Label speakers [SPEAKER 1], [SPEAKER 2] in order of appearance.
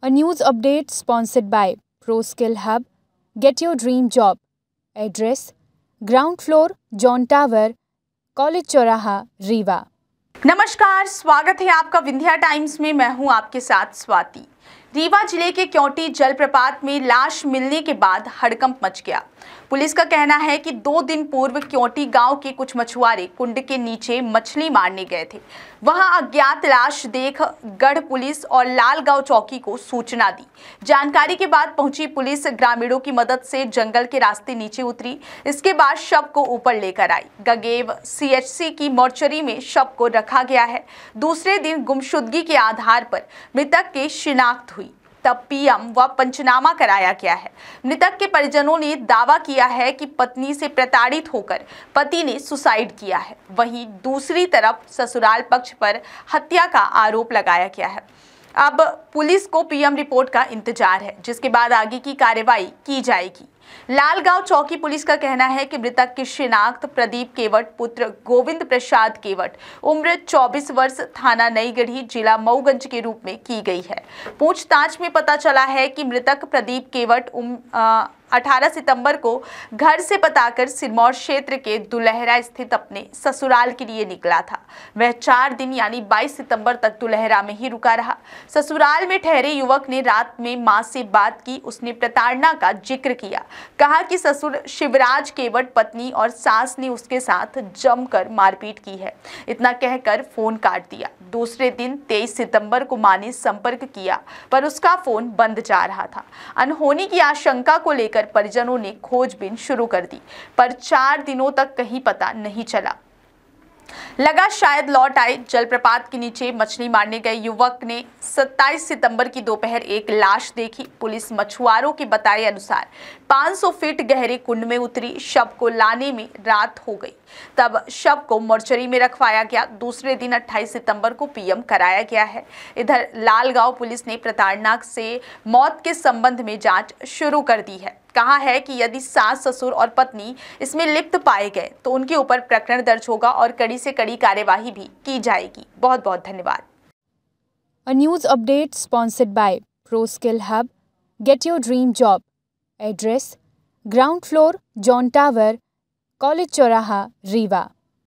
[SPEAKER 1] A news update sponsored by ProSkill Hub. Get your dream job. Address Ground floor John Tower, College Choraha,
[SPEAKER 2] Riva. नमस्कार स्वागत है आपका Vindhya times में मैं हूं आपके साथ स्वाति रीवा जिले के क्योटी जलप्रपात में लाश मिलने के बाद हड़कंप मच गया पुलिस का कहना है कि दो दिन पूर्व क्योटी गांव के कुछ मछुआरे कुंड के नीचे मछली मारने गए थे वहां अज्ञात लाश देख गढ़ पुलिस और गांव चौकी को सूचना दी जानकारी के बाद पहुंची पुलिस ग्रामीणों की मदद से जंगल के रास्ते नीचे उतरी इसके बाद शव को ऊपर लेकर आई गगेव सी की मोर्चरी में शव को रखा गया है दूसरे दिन गुमशुदगी के आधार पर मृतक के शिनाख्त समाप्त हुई तब पीएम व पंचनामा कराया गया है मृतक के परिजनों ने दावा किया है कि पत्नी से प्रताड़ित होकर पति ने सुसाइड किया है वहीं दूसरी तरफ ससुराल पक्ष पर हत्या का आरोप लगाया गया है अब पुलिस को पीएम रिपोर्ट का इंतजार है जिसके बाद आगे की कार्रवाई की जाएगी लालगांव चौकी पुलिस का कहना है कि मृतक की शिनाख्त प्रदीप केवट पुत्र गोविंद प्रसाद केवट उम्र 24 वर्ष थाना नईगढ़ी जिला मऊगंज के रूप में की गई है पूछताछ में पता चला है कि मृतक प्रदीप केवट उम, आ, 18 सितंबर को घर से बताकर सिरमौर क्षेत्र के दुलहरा स्थित अपने ससुराल के लिए निकला था वह चार दिन यानी 22 सितंबर तक दुलहरा में ही रुका रहा ससुराल में ठहरे युवक ने रात में मां से बात की उसने प्रताड़ना का जिक्र किया कहा कि ससुर शिवराज केवट पत्नी और सास ने उसके साथ जमकर मारपीट की है इतना कहकर फोन काट दिया दूसरे दिन तेईस सितंबर को माँ ने संपर्क किया पर उसका फोन बंद जा रहा था अनहोनी की आशंका को लेकर परिजनों ने खोजबीन शुरू कर दी पर चार दिनों तक कहीं पता नहीं चला लगा शायद लौट आए जलप्रपात के नीचे मछली मारने गए युवक ने 27 सितंबर की दोपहर एक लाश देखी पुलिस मछुआरों के बताए अनुसार 500 फीट गहरे कुंड में उतरी शव को लाने में रात हो गई तब शव को मोर्चरी में रखवाया गया दूसरे दिन 28 सितंबर को पीएम कराया गया है इधर लालगांव पुलिस ने प्रताड़ना से मौत के संबंध में जांच शुरू कर दी है कहा है कि यदि सास ससुर और पत्नी इसमें लिप्त पाए गए तो उनके ऊपर प्रकरण दर्ज होगा और कड़ी से कड़ी कार्यवाही भी की जाएगी बहुत बहुत धन्यवाद
[SPEAKER 1] a news update sponsored by Pro Skill Hub get your dream job address ground floor John tower college चौराहा रीवा